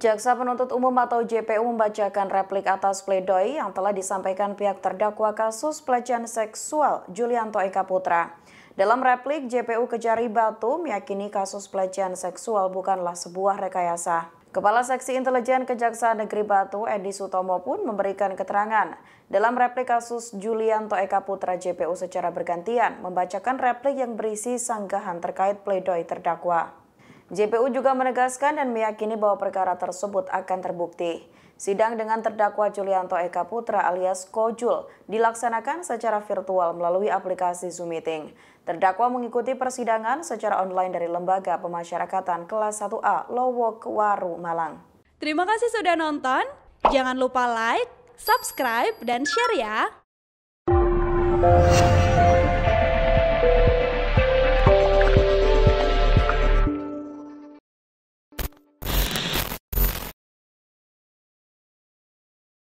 Jaksa Penuntut Umum atau JPU membacakan replik atas pledoi yang telah disampaikan pihak terdakwa kasus pelecehan seksual Julianto Eka Putra. Dalam replik, JPU Kejari Batu meyakini kasus pelecehan seksual bukanlah sebuah rekayasa. Kepala Seksi Intelijen Kejaksaan Negeri Batu, Edi Sutomo pun memberikan keterangan. Dalam replik kasus Julianto Eka Putra JPU secara bergantian membacakan replik yang berisi sanggahan terkait pledoi terdakwa. JPU juga menegaskan dan meyakini bahwa perkara tersebut akan terbukti. Sidang dengan terdakwa Julianto Eka Putra alias Kojul dilaksanakan secara virtual melalui aplikasi Zoom Meeting. Terdakwa mengikuti persidangan secara online dari Lembaga Pemasyarakatan Kelas 1A Lowokwaru Malang. Terima kasih sudah nonton. Jangan lupa like, subscribe, dan share ya.